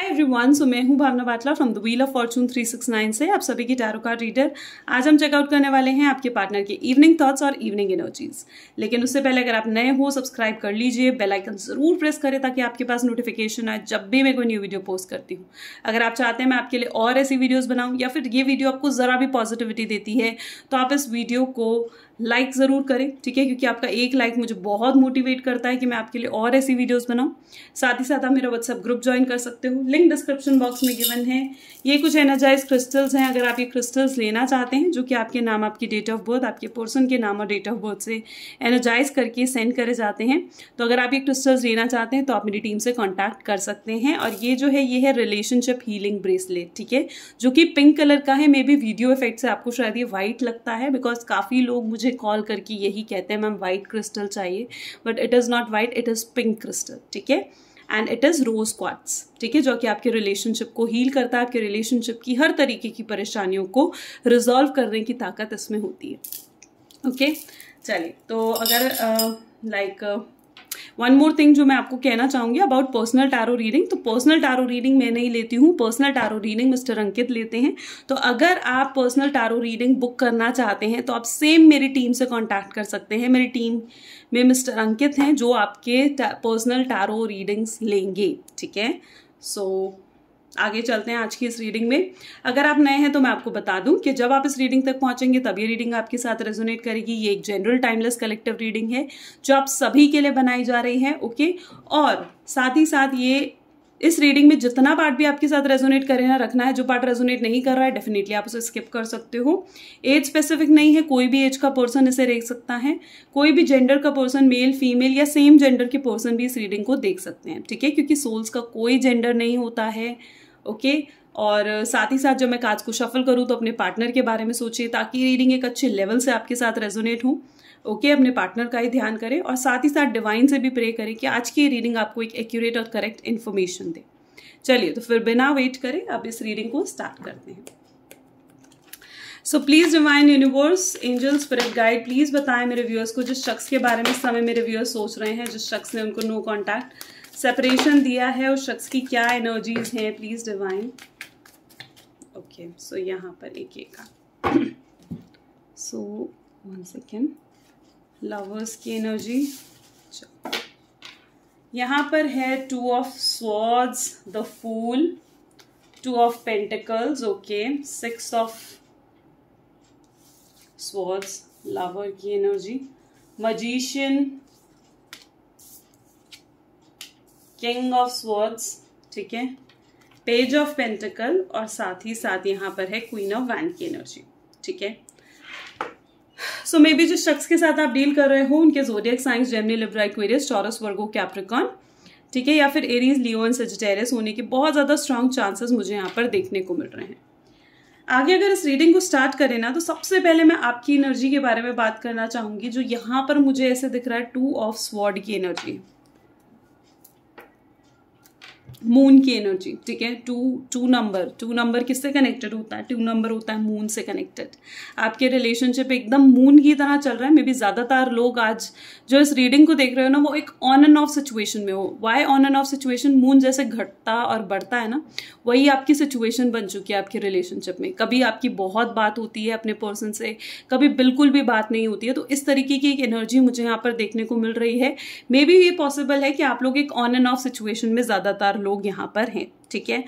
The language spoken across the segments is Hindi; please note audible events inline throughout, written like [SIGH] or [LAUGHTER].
एवरी एवरीवन सो मैं हूं Bhavna Batla from the wheel of fortune 369 से आप सभी की टैरो कार्ड रीडर आज हम चेकआउट करने वाले हैं आपके पार्टनर के इवनिंग थॉट्स और इवनिंग एनर्जीज लेकिन उससे पहले अगर आप नए हो सब्सक्राइब कर लीजिए बेल आइकन जरूर प्रेस करें ताकि आपके पास नोटिफिकेशन आए जब भी मैं कोई न्यू वीडियो पोस्ट करती हूँ अगर आप चाहते हैं मैं आपके लिए और ऐसी वीडियोज़ बनाऊँ या फिर ये वीडियो आपको ज़रा भी पॉजिटिविटी देती है तो आप इस वीडियो को लाइक like ज़रूर करें ठीक है क्योंकि आपका एक लाइक like मुझे बहुत मोटिवेट करता है कि मैं आपके लिए और ऐसी वीडियोस बनाऊं साथ ही साथ आप मेरा व्हाट्सएप ग्रुप ज्वाइन कर सकते हो लिंक डिस्क्रिप्शन बॉक्स में गिवन है ये कुछ एनर्जाइज क्रिस्टल्स हैं अगर आप ये क्रिस्टल्स लेना चाहते हैं जो कि आपके नाम आपकी डेट ऑफ बर्थ आपके पर्सन के नाम और डेट ऑफ बर्थ से एनर्जाइज करके सेंड करे जाते हैं तो अगर आप ये क्रिस्टल्स लेना चाहते हैं तो आप मेरी टीम से कॉन्टैक्ट कर सकते हैं और ये जो है ये है रिलेशनशिप हीलिंग ब्रेसलेट ठीक है जो कि पिंक कलर का है मे बी वीडियो इफेक्ट से आपको शायद ये वाइट लगता है बिकॉज काफ़ी लोग मुझे कॉल करके यही कहते हैं मैम वाइट क्रिस्टल चाहिए but it is not white it is pink crystal ठीक है and it is rose quartz ठीक है जो कि आपके रिलेशनशिप को हील करता है आपके रिलेशनशिप की हर तरीके की परेशानियों को रिजॉल्व करने की ताकत इसमें होती है ओके okay? चलिए तो अगर like uh, like, uh, one more thing जो मैं आपको कहना चाहूंगी अबाउट पर्सनल टैरो रीडिंग तो पर्सनल टैरो रीडिंग मैं नहीं लेती हूँ personal tarot reading mister Ankit लेते हैं तो अगर आप पर्सनल टैरो रीडिंग बुक करना चाहते हैं तो आप सेम मेरी टीम से कॉन्टैक्ट कर सकते हैं मेरी टीम में मिस्टर अंकित हैं जो आपके पर्सनल टैरो रीडिंग्स लेंगे ठीक है सो so, आगे चलते हैं आज की इस रीडिंग में अगर आप नए हैं तो मैं आपको बता दूं कि जब आप इस रीडिंग तक पहुंचेंगे तब ये रीडिंग आपके साथ रेजोनेट करेगी ये एक जनरल टाइमलेस कलेक्टिव रीडिंग है जो आप सभी के लिए बनाई जा रही है ओके और साथ ही साथ ये इस रीडिंग में जितना पार्ट भी आपके साथ रेजोनेट करना रखना है जो पार्ट रेजोनेट नहीं कर रहा है डेफिनेटली आप उसे स्किप कर सकते हो एज स्पेसिफिक नहीं है कोई भी एज का पर्सन इसे देख सकता है कोई भी जेंडर का पर्सन मेल फीमेल या सेम जेंडर के पर्सन भी इस रीडिंग को देख सकते हैं ठीक है क्योंकि सोल्स का कोई जेंडर नहीं होता है ओके और साथ ही साथ जब मैं कार्ड्स को शफल करूँ तो अपने पार्टनर के बारे में सोचिए ताकि रीडिंग एक अच्छे लेवल से आपके साथ रेजोनेट हो ओके अपने पार्टनर का ही ध्यान करें और साथ ही साथ डिवाइन से भी प्रे करें कि आज की रीडिंग आपको एक एक्यूरेट और करेक्ट इन्फॉर्मेशन दे चलिए तो फिर बिना वेट करें अब इस रीडिंग को स्टार्ट करते हैं so please divine universe angels spirit guide please बताएं मेरे व्यूअर्स को जिस शख्स के बारे में समय मेरे व्यूअर्स सोच रहे हैं जिस शख्स ने उनको नो कॉन्टैक्ट सेपरेशन दिया है उस शख्स की क्या एनर्जीज हैं प्लीज डिवाइन ओके सो यहाँ पर एक एक का सो वन सेकेंड लवर्स की एनर्जी यहाँ पर है two of swords the fool two of pentacles okay six of swords lover की energy magician king of swords ठीक है पेज ऑफ पेंटिकल और साथ ही साथ यहाँ पर है क्वीन ऑफ वैन की एनर्जी ठीक है सो मे बी जिस शख्स के साथ आप डील कर रहे हो उनके zodiac signs Gemini Libra Aquarius Taurus Virgo Capricorn ठीक है या फिर एरीज लियो एंड सजिटेरियस होने के बहुत ज़्यादा स्ट्रांग चांसेस मुझे यहाँ पर देखने को मिल रहे हैं आगे अगर इस रीडिंग को स्टार्ट करें ना तो सबसे पहले मैं आपकी एनर्जी के बारे में बात करना चाहूंगी जो यहाँ पर मुझे ऐसे दिख रहा है टू ऑफ स्वॉर्ड की एनर्जी मून की एनर्जी ठीक है two two number two number किससे कनेक्टेड होता है टू नंबर होता है मून से कनेक्टेड आपके रिलेशनशिप एकदम मून की तरह चल रहा है मे बी ज़्यादातर लोग आज जो इस रीडिंग को देख रहे हो ना वो एक ऑन एंड ऑफ सिचुएशन में हो why on and off situation moon जैसे घटता और बढ़ता है ना वही आपकी सिचुएशन बन चुकी है आपकी रिलेशनशिप में कभी आपकी बहुत बात होती है अपने पर्सन से कभी बिल्कुल भी बात नहीं होती है तो इस तरीके की एक एनर्जी मुझे यहाँ पर देखने को मिल रही है मे बी ये पॉसिबल है कि आप लोग एक ऑन एंड ऑफ सिचुएशन में ज़्यादातर लोग यहाँ पर हैं ठीक है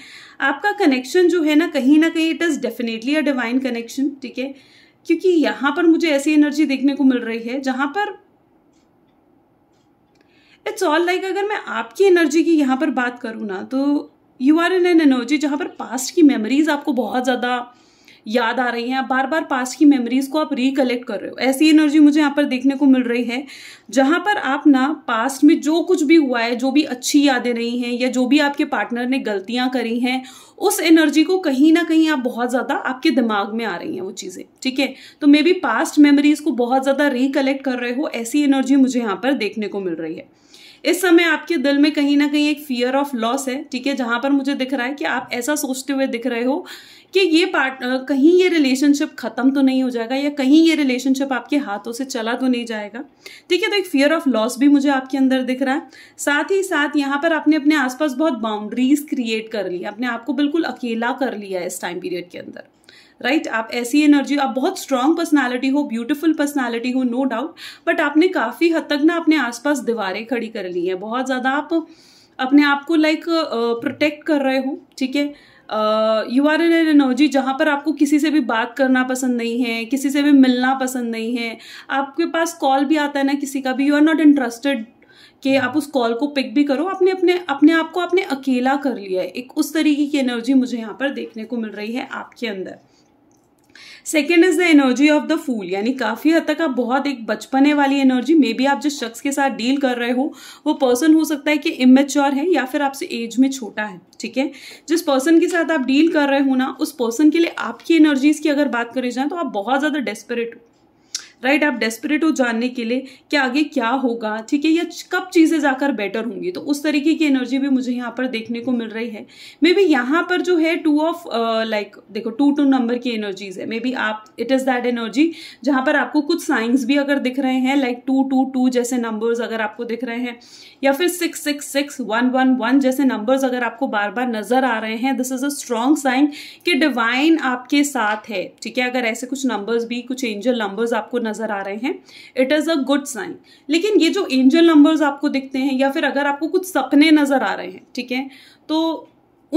आपका कनेक्शन जो है ना कहीं ना कहीं it is definitely a divine connection ठीक है क्योंकि यहाँ पर मुझे ऐसी एनर्जी देखने को मिल रही है जहाँ पर इट्स ऑल लाइक अगर मैं आपकी एनर्जी की यहाँ पर बात करूँ ना तो you are in an energy जहाँ पर पास्ट की मेमोरीज आपको बहुत ज़्यादा याद आ रही हैं आप बार बार पास की मेमोरीज को आप रिकलेक्ट कर रहे हो ऐसी एनर्जी मुझे यहाँ पर देखने को मिल रही है जहाँ पर आप ना पास्ट में जो कुछ भी हुआ है जो भी अच्छी यादें रही हैं या जो भी आपके पार्टनर ने गलतियाँ करी हैं उस एनर्जी को कहीं ना कहीं आप बहुत ज़्यादा आपके दिमाग में आ रही हैं वो चीज़ें ठीक है तो मे बी पास्ट मेमरीज को बहुत ज़्यादा रिकलेक्ट कर रहे हो ऐसी एनर्जी मुझे यहाँ पर देखने को मिल रही है इस समय आपके दिल में कहीं ना कहीं एक फियर ऑफ लॉस है ठीक है जहां पर मुझे दिख रहा है कि आप ऐसा सोचते हुए दिख रहे हो कि ये पार्ट कहीं ये रिलेशनशिप ख़त्म तो नहीं हो जाएगा या कहीं ये रिलेशनशिप आपके हाथों से चला तो नहीं जाएगा ठीक है तो एक फियर ऑफ लॉस भी मुझे आपके अंदर दिख रहा है साथ ही साथ यहाँ पर आपने अपने आसपास बहुत बाउंड्रीज क्रिएट कर ली अपने आप को बिल्कुल अकेला कर लिया इस टाइम पीरियड के अंदर राइट right? आप ऐसी एनर्जी आप बहुत स्ट्रांग पर्सनैलिटी हो ब्यूटीफुल पर्सनैलिटी हो नो डाउट बट आपने काफ़ी हद तक ना अपने आसपास दीवारें खड़ी कर ली हैं बहुत ज़्यादा आप अपने आप को लाइक प्रोटेक्ट कर रहे हो ठीक है you are in an energy जहाँ पर आपको किसी से भी बात करना पसंद नहीं है किसी से भी मिलना पसंद नहीं है आपके पास कॉल भी आता है ना किसी का भी यू आर नॉट इंटरेस्टेड कि आप उस कॉल को पिक भी करो आपने अपने अपने आप को आपने अकेला कर लिया है एक उस तरीके की एनर्जी मुझे यहाँ पर देखने को मिल रही है आपके अंदर second is the energy of the fool यानी काफ़ी हद तक आप बहुत एक बचपने वाली एनर्जी मे बी आप जिस शख्स के साथ डील कर रहे हो वो पर्सन हो सकता है कि इमेच्योर है या फिर आपसे एज में छोटा है ठीक है जिस पर्सन के साथ आप डील कर रहे हो ना उस पर्सन के लिए आपकी एनर्जीज की अगर बात करी जाए तो आप बहुत ज़्यादा डेस्परेट हो राइट आप डेस्परेट हो जानने के लिए कि आगे क्या होगा ठीक है या कब चीज़ें जाकर बेटर होंगी तो उस तरीके की एनर्जी भी मुझे यहाँ पर देखने को मिल रही है मे बी यहाँ पर जो है टू ऑफ लाइक देखो टू टू नंबर की एनर्जीज है मे बी आप इट इज़ दैट एनर्जी जहाँ पर आपको कुछ साइंस भी अगर दिख रहे हैं लाइक टू टू टू जैसे नंबर्स अगर आपको दिख रहे हैं या फिर six six six one one one जैसे नंबर्स अगर आपको बार बार नजर आ रहे हैं this is a strong sign कि डिवाइन आपके साथ है ठीक है अगर ऐसे कुछ नंबर्स भी कुछ एंजल नंबर्स आपको नजर आ रहे हैं it is a good sign लेकिन ये जो एंजल नंबर्स आपको दिखते हैं या फिर अगर आपको कुछ सपने नजर आ रहे हैं ठीक है तो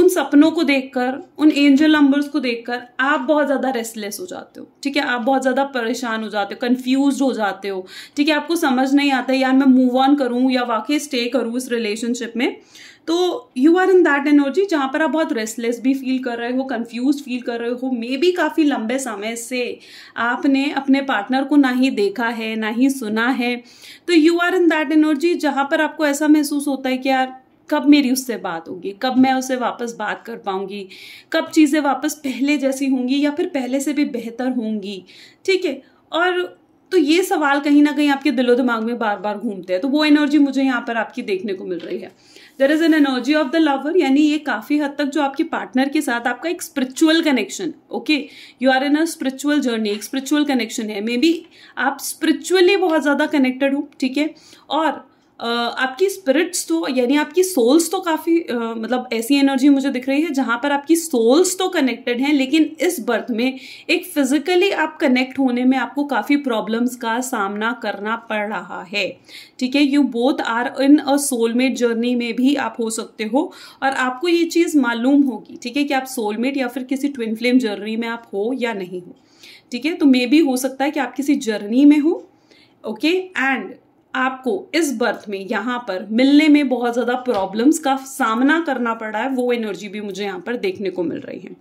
उन सपनों को देखकर उन एंजल नंबर्स को देखकर आप बहुत ज़्यादा रेस्टलेस हो जाते हो ठीक है आप बहुत ज़्यादा परेशान हो जाते हो कंफ्यूज हो जाते हो ठीक है आपको समझ नहीं आता यार मैं मूव ऑन करूँ या वाकई स्टे करूँ इस रिलेशनशिप में तो you are in that energy जहाँ पर आप बहुत रेस्टलेस भी फील कर रहे हो कंफ्यूज फील कर रहे हो मे बी काफ़ी लंबे समय से आपने अपने पार्टनर को ना ही देखा है ना ही सुना है तो you are in that energy जहाँ पर आपको ऐसा महसूस होता है कि यार कब मेरी उससे बात होगी कब मैं उसे वापस बात कर पाऊंगी कब चीज़ें वापस पहले जैसी होंगी या फिर पहले से भी बेहतर होंगी ठीक है और तो ये सवाल कहीं ना कहीं आपके दिलो दिमाग में बार बार घूमते हैं तो वो एनर्जी मुझे यहाँ पर आपकी देखने को मिल रही है there is an energy of the lover यानी ये काफ़ी हद तक जो आपके पार्टनर के साथ आपका एक spiritual connection okay you are in a spiritual journey एक स्पिरिचुअल कनेक्शन है मे बी आप स्पिरिचुअली बहुत ज़्यादा कनेक्टेड हो ठीक है और आपकी स्पिरिट्स तो यानी आपकी सोल्स तो काफ़ी मतलब ऐसी एनर्जी मुझे दिख रही है जहाँ पर आपकी सोल्स तो कनेक्टेड हैं लेकिन इस बर्थ में एक फिजिकली आप कनेक्ट होने में आपको काफ़ी प्रॉब्लम्स का सामना करना पड़ रहा है ठीक है you both are in a soulmate journey में भी आप हो सकते हो और आपको ये चीज़ मालूम होगी ठीक है कि आप सोलमेट या फिर किसी ट्विन फ्लेम जर्नी में आप हो या नहीं हो ठीक है तो मे भी हो सकता है कि आप किसी जर्नी में हो ओके एंड आपको इस बर्थ में यहाँ पर मिलने में बहुत ज़्यादा प्रॉब्लम्स का सामना करना पड़ा है वो एनर्जी भी मुझे यहाँ पर देखने को मिल रही है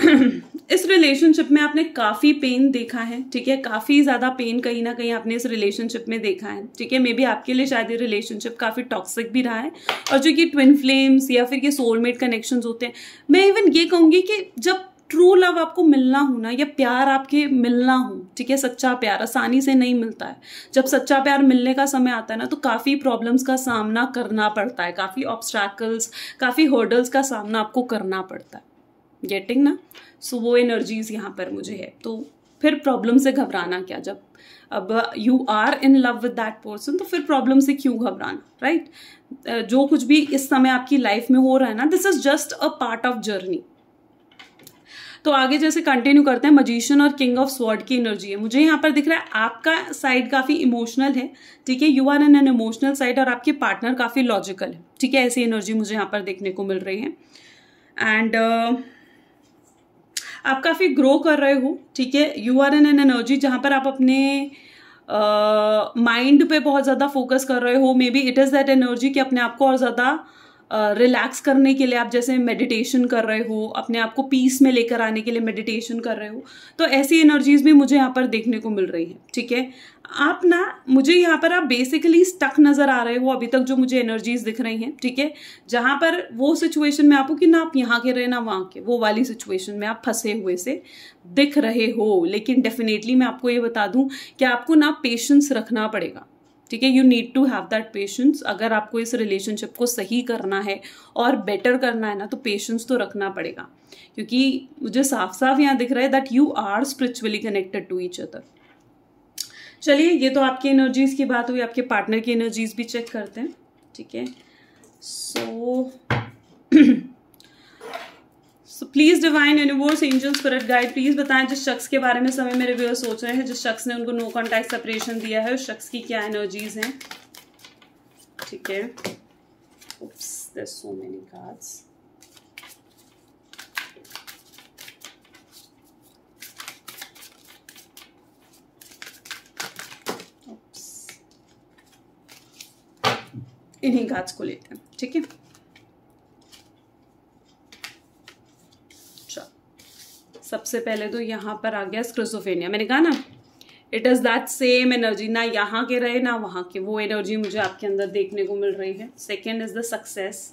[CLEARS THROAT] इस रिलेशनशिप में आपने काफ़ी पेन देखा है ठीक है काफ़ी ज़्यादा पेन कहीं ना कहीं आपने इस रिलेशनशिप में देखा है ठीक है मे बी आपके लिए शायद ये रिलेशनशिप काफ़ी टॉक्सिक भी रहा है और जो कि ट्विन फ्लेम्स या फिर ये सोलमेट कनेक्शंस होते हैं मैं इवन ये कहूँगी कि जब ट्रू लव आपको मिलना हो ना या प्यार आपके मिलना हो ठीक है सच्चा प्यार आसानी से नहीं मिलता है जब सच्चा प्यार मिलने का समय आता है ना तो काफ़ी प्रॉब्लम्स का सामना करना पड़ता है काफ़ी ऑब्स्टैकल्स काफ़ी होर्डल्स का सामना आपको करना पड़ता है गेटिंग ना सो वो एनर्जीज यहाँ पर मुझे है तो फिर प्रॉब्लम से घबराना क्या जब अब you are in love with that person तो फिर प्रॉब्लम से क्यों घबराना राइट right? जो कुछ भी इस समय आपकी लाइफ में हो रहा है ना this is just a part of journey तो आगे जैसे कंटिन्यू करते हैं मजिशियन और किंग ऑफ स्वॉर्ड की एनर्जी है मुझे यहाँ पर दिख रहा है आपका साइड काफ़ी इमोशनल है ठीक है you are in an emotional side और आपके पार्टनर काफ़ी लॉजिकल है ठीक है ऐसी एनर्जी मुझे यहाँ पर देखने को मिल रही है एंड uh, आप काफ़ी ग्रो कर रहे हो ठीक है you are in an energy जहाँ पर आप अपने माइंड uh, पे बहुत ज़्यादा फोकस कर रहे हो maybe it is that energy कि अपने आप को और ज़्यादा uh, रिलैक्स करने के लिए आप जैसे मेडिटेशन कर रहे हो अपने आप को पीस में लेकर आने के लिए मेडिटेशन कर रहे हो तो ऐसी एनर्जीज भी मुझे यहाँ पर देखने को मिल रही है ठीक है आप ना मुझे यहाँ पर आप बेसिकली स्टक नज़र आ रहे हो अभी तक जो मुझे एनर्जीज दिख रही हैं ठीक है जहाँ पर वो सिचुएशन में आपको कि ना आप यहाँ के रहे ना वहाँ के वो वाली सिचुएशन में आप फंसे हुए से दिख रहे हो लेकिन डेफिनेटली मैं आपको ये बता दूँ कि आपको ना पेशेंस रखना पड़ेगा ठीक है you need to have that patience अगर आपको इस रिलेशनशिप को सही करना है और बेटर करना है ना तो पेशेंस तो रखना पड़ेगा क्योंकि मुझे साफ साफ यहाँ दिख रहा है that you are spiritually connected to each other चलिए ये तो आपकी एनर्जीज की बात हुई आपके पार्टनर की एनर्जीज भी चेक करते हैं ठीक है so so, [CLEARS THROAT] so please divine universe angel spirit guide please बताएं जिस शख्स के बारे में समय मेरे रिव्यूअर सोच रहे हैं जिस शख्स ने उनको नो कॉन्टैक्ट सेपरेशन दिया है उस शख्स की क्या एनर्जीज हैं ठीक है Oops, there's so many cards. Oops. इन्हीं कार्ड्स को लेते हैं ठीक है सबसे पहले तो यहाँ पर आ गया स्क्रोसोफेनिया मैंने कहा ना it is that same energy ना यहाँ के रहे ना वहाँ के वो एनर्जी मुझे आपके अंदर देखने को मिल रही है second is the success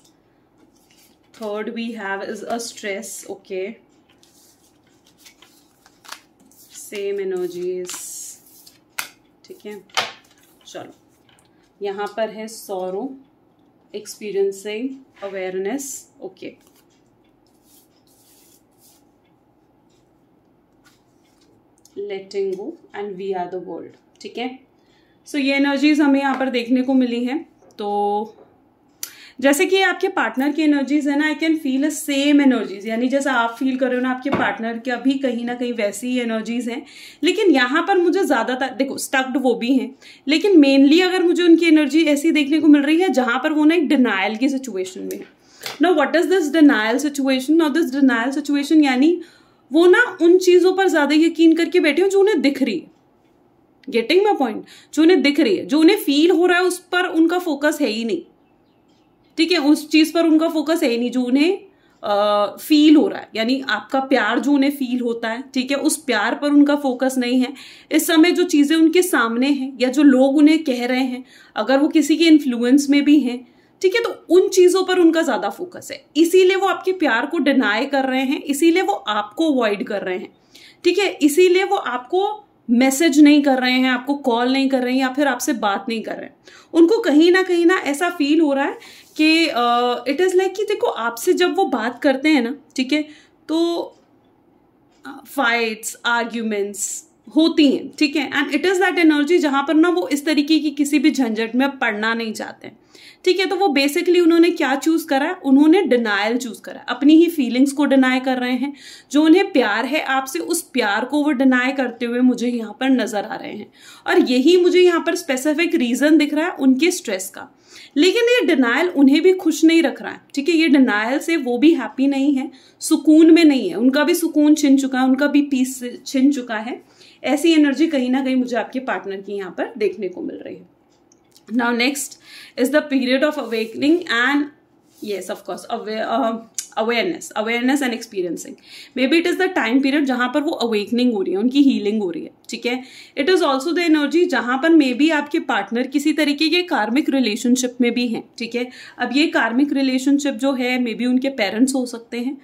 third we have is a stress okay same energies ठीक है चलो यहाँ पर है sorrow experiencing awareness okay okay. Letting go and we are the world ठीक है सो ये एनर्जीज हमें यहाँ पर देखने को मिली हैं तो जैसे कि आपके पार्टनर की एनर्जीज है ना I can feel a same energies यानी जैसा आप फील कर रहे हो ना आपके पार्टनर के अभी कहीं ना कहीं वैसी ही एनर्जीज हैं लेकिन यहाँ पर मुझे ज़्यादातर देखो स्टक्ड वो भी हैं लेकिन मेनली अगर मुझे उनकी एनर्जी ऐसी देखने को मिल रही है जहाँ पर वो ना एक डिनाइल की सिचुएशन में है ना what is this denial situation और दिस डिनाइल सिचुएशन यानी वो ना उन चीज़ों पर ज़्यादा यकीन करके बैठे हो जो उन्हें दिख रही है गेटिंग माई पॉइंट जो उन्हें दिख रही है जो उन्हें फील हो रहा है उस पर उनका फोकस है ही नहीं ठीक है उस चीज़ पर उनका फोकस है ही नहीं जो उन्हें फील uh, हो रहा है यानी आपका प्यार जो उन्हें फील होता है ठीक है उस प्यार पर उनका फोकस नहीं है इस समय जो चीज़ें उनके सामने हैं या जो लोग उन्हें कह रहे हैं अगर वो किसी के इन्फ्लुएंस में भी हैं ठीक है तो उन चीजों पर उनका ज्यादा फोकस है इसीलिए वो आपके प्यार को डिनाई कर रहे हैं इसीलिए वो आपको अवॉइड कर रहे हैं ठीक है इसीलिए वो आपको मैसेज नहीं कर रहे हैं आपको कॉल नहीं कर रहे हैं या फिर आपसे बात नहीं कर रहे हैं उनको कहीं ना कहीं ना ऐसा फील हो रहा है कि इट इज़ लाइक कि देखो आपसे जब वो बात करते हैं ना ठीक है तो फाइट्स आर्ग्यूमेंट्स होती हैं ठीक है and it is that energy जहाँ पर ना वो इस तरीके की किसी भी झंझट में पढ़ना नहीं चाहते हैं ठीक है तो वो बेसिकली उन्होंने क्या चूज करा है उन्होंने डिनायल चूज करा अपनी ही फीलिंग्स को डिनाई कर रहे हैं जो उन्हें प्यार है आपसे उस प्यार को वो डिनाई करते हुए मुझे यहाँ पर नजर आ रहे हैं और यही मुझे यहाँ पर स्पेसिफिक रीजन दिख रहा है उनके स्ट्रेस का लेकिन ये डिनायल उन्हें भी खुश नहीं रख रहा है ठीक है ये डिनायल से वो भी हैप्पी नहीं है सुकून में नहीं है उनका भी सुकून छिन चुका है उनका भी पीस छिन चुका है ऐसी एनर्जी कहीं ना कहीं मुझे आपके पार्टनर की यहाँ पर देखने को मिल रही है now next is the period of awakening and yes of course aware, uh, awareness awareness and experiencing maybe it is the time period जहाँ पर वो अवेकनिंग हो रही है उनकी हीलिंग हो रही है ठीक है it is also the energy जहाँ पर मे बी आपके पार्टनर किसी तरीके के कार्मिक रिलेशनशिप में भी हैं ठीक है अब ये कार्मिक रिलेशनशिप जो है मे बी उनके पेरेंट्स हो सकते हैं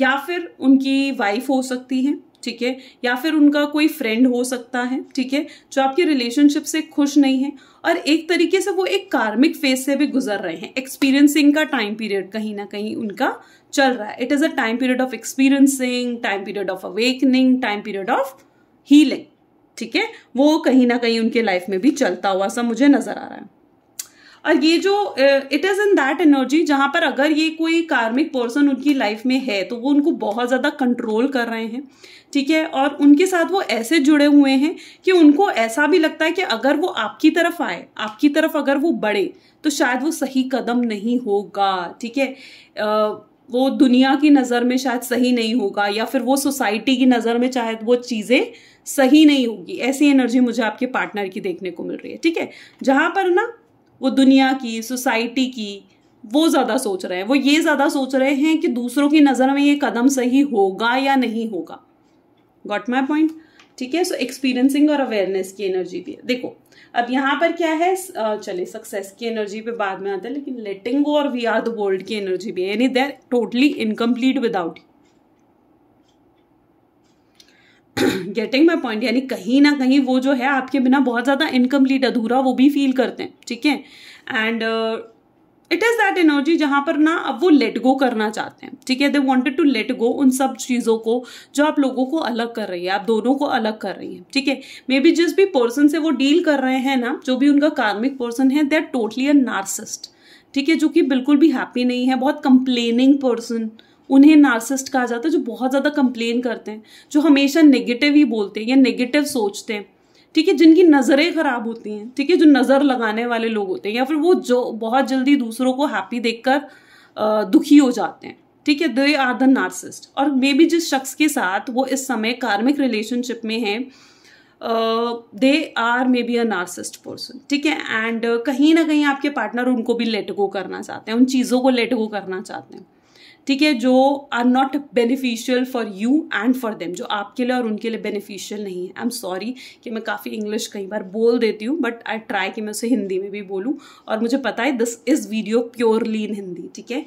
या फिर उनकी वाइफ हो सकती है ठीक है या फिर उनका कोई फ्रेंड हो सकता है ठीक है जो आपकी रिलेशनशिप से खुश नहीं है और एक तरीके से वो एक कार्मिक फेज से भी गुजर रहे हैं एक्सपीरियंसिंग का टाइम पीरियड कहीं ना कहीं उनका चल रहा है it is a time period of experiencing time period of awakening time period of healing ठीक है वो कहीं ना कहीं उनके लाइफ में भी चलता हुआ सा मुझे नजर आ रहा है और ये जो it is in that energy जहाँ पर अगर ये कोई कार्मिक पर्सन उनकी लाइफ में है तो वो उनको बहुत ज़्यादा कंट्रोल कर रहे हैं ठीक है और उनके साथ वो ऐसे जुड़े हुए हैं कि उनको ऐसा भी लगता है कि अगर वो आपकी तरफ आए आपकी तरफ अगर वो बढ़े तो शायद वो सही कदम नहीं होगा ठीक है वो दुनिया की नज़र में शायद सही नहीं होगा या फिर वो सोसाइटी की नज़र में चाहे वो चीज़ें सही नहीं होगी ऐसी एनर्जी मुझे आपके पार्टनर की देखने को मिल रही है ठीक है जहाँ पर ना वो दुनिया की सोसाइटी की वो ज़्यादा सोच रहे हैं वो ये ज़्यादा सोच रहे हैं कि दूसरों की नज़र में ये कदम सही होगा या नहीं होगा गॉट माई पॉइंट ठीक है सो एक्सपीरियंसिंग और अवेयरनेस की एनर्जी भी है देखो अब यहाँ पर क्या है चले सक्सेस की एनर्जी पे बाद में आता है लेकिन लेटिंग गो और वी आर द वर्ल्ड की एनर्जी भी है यानी there totally incomplete without you getting my point यानी कहीं ना कहीं वो जो है आपके बिना बहुत ज़्यादा इनकम्प्लीट अधूरा वो भी फील करते हैं ठीक है and it is that energy जहाँ पर ना अब वो लेट गो करना चाहते हैं ठीक है they wanted to let go उन सब चीज़ों को जो आप लोगों को अलग कर रही है आप दोनों को अलग कर रही हैं ठीक है मे बी जिस भी पर्सन से वो डील कर रहे हैं ना जो भी उनका कार्मिक पर्सन है they are totally a narcissist ठीक है जो कि बिल्कुल भी हैप्पी नहीं है बहुत कंप्लेनिंग पर्सन उन्हें नार्सिस्ट कहा जाता है जो बहुत ज़्यादा कंप्लेन करते हैं जो हमेशा नेगेटिव ही बोलते हैं या नेगेटिव सोचते हैं ठीक है जिनकी नज़रें ख़राब होती हैं ठीक है जो नज़र लगाने वाले लोग होते हैं या फिर वो जो बहुत जल्दी दूसरों को हैप्पी देखकर दुखी हो जाते हैं ठीक है दे आर द नार्सिस्ट और मे बी जिस शख्स के साथ वो इस समय कार्मिक रिलेशनशिप में है they are maybe a narcissist person ठीक है एंड कहीं ना कहीं आपके पार्टनर उनको भी लेट गो करना चाहते हैं उन चीज़ों को लेट गो करना चाहते हैं ठीक है जो are not beneficial for you and for them जो आपके लिए और उनके लिए बेनिफिशियल नहीं है आई एम सॉरी कि मैं काफ़ी इंग्लिश कई बार बोल देती हूँ बट आई ट्राई कि मैं उसे हिंदी में भी बोलूँ और मुझे पता है this is video purely in Hindi ठीक है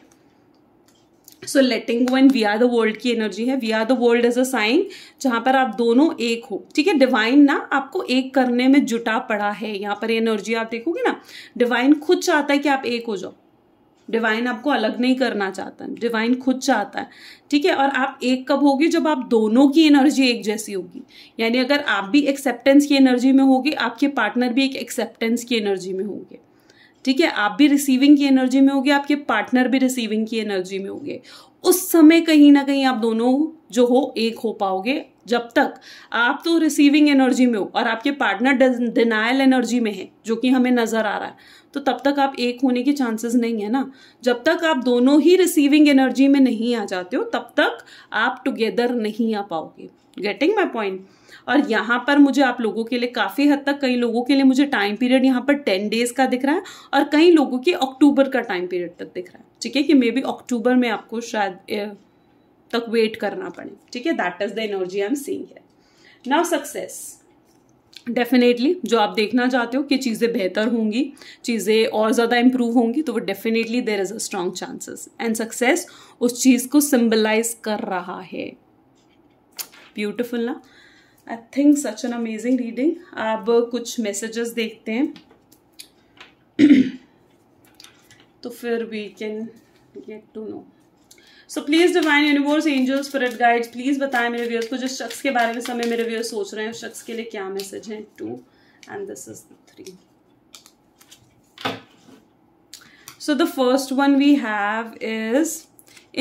so letting one we are the world की एनर्जी है we are the world is a sign जहाँ पर आप दोनों एक हो ठीक है डिवाइन ना आपको एक करने में जुटा पड़ा है यहाँ पर एनर्जी आप देखोगे ना डिवाइन खुद चाहता है कि आप एक हो जाओ डिवाइन आपको अलग नहीं करना चाहता डिवाइन खुद चाहता है ठीक है और आप एक कब होगी जब आप दोनों की एनर्जी एक जैसी होगी यानी अगर आप भी एक्सेप्टेंस की एनर्जी में होगी आपके पार्टनर भी एक एक्सेप्टेंस की एनर्जी में होंगे ठीक है आप भी रिसीविंग की एनर्जी में होगे आपके पार्टनर भी रिसीविंग की एनर्जी में होंगे उस समय कहीं ना कहीं आप दोनों जो हो एक हो पाओगे जब तक आप तो रिसीविंग एनर्जी में हो और आपके पार्टनर डिनाइल एनर्जी में है जो कि हमें नज़र आ रहा है तो तब तक आप एक होने के चांसेस नहीं है ना जब तक आप दोनों ही रिसीविंग एनर्जी में नहीं आ जाते हो तब तक आप टुगेदर नहीं आ पाओगे गेटिंग माई पॉइंट और यहाँ पर मुझे आप लोगों के लिए काफ़ी हद तक कई लोगों के लिए मुझे टाइम पीरियड यहाँ पर टेन डेज का दिख रहा है और कई लोगों के अक्टूबर का टाइम पीरियड तक दिख रहा है ठीक है कि मे बी अक्टूबर में आपको शायद तक वेट करना पड़े ठीक है that is the energy I am है नाउ सक्सेस डेफिनेटली जो आप देखना चाहते हो कि चीज़ें बेहतर होंगी चीज़ें और ज़्यादा इम्प्रूव होंगी तो वो definitely there is a strong chances and success उस चीज़ को सिम्बलाइज कर रहा है ब्यूटिफुल ना I think such an amazing reading अब कुछ मैसेजेस देखते हैं [CLEARS THROAT] तो फिर we can get to know so please divine universe angels spirit guides please बताएं मेरे व्यूअर्स को जिस शख्स के बारे में समय मेरे व्यूअर्स सोच रहे हैं उस शख्स के लिए क्या मैसेज है two and this is three so the first one we have is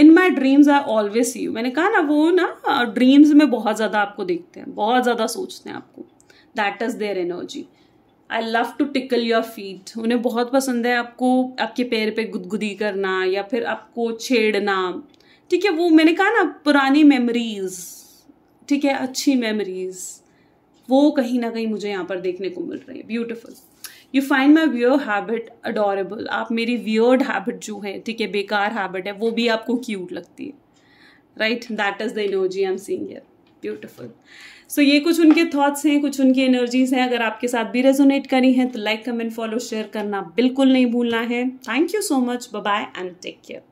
in my dreams I always see you मैंने कहा ना वो ना ड्रीम्स में बहुत ज़्यादा आपको देखते हैं बहुत ज़्यादा सोचते हैं आपको that is their energy I love to tickle your feet उन्हें बहुत पसंद है आपको आपके पैर पे गुदगुदी करना या फिर आपको छेड़ना ठीक है वो मैंने कहा ना पुरानी मेमोरीज ठीक है अच्छी मेमोरीज वो कहीं ना कहीं मुझे यहाँ पर देखने को मिल रही है beautiful you find my weird habit adorable आप मेरी व्यर्ड हैबिट जो है ठीक है बेकार हैबिट है वो भी आपको क्यूट लगती है right that is the energy I am seeing yeah beautiful so ये कुछ उनके थाट्स हैं कुछ उनकी एनर्जीज हैं अगर आपके साथ भी रेजोनेट करी हैं तो लाइक कमेंट फॉलो शेयर करना बिल्कुल नहीं भूलना है thank you so much bye and take care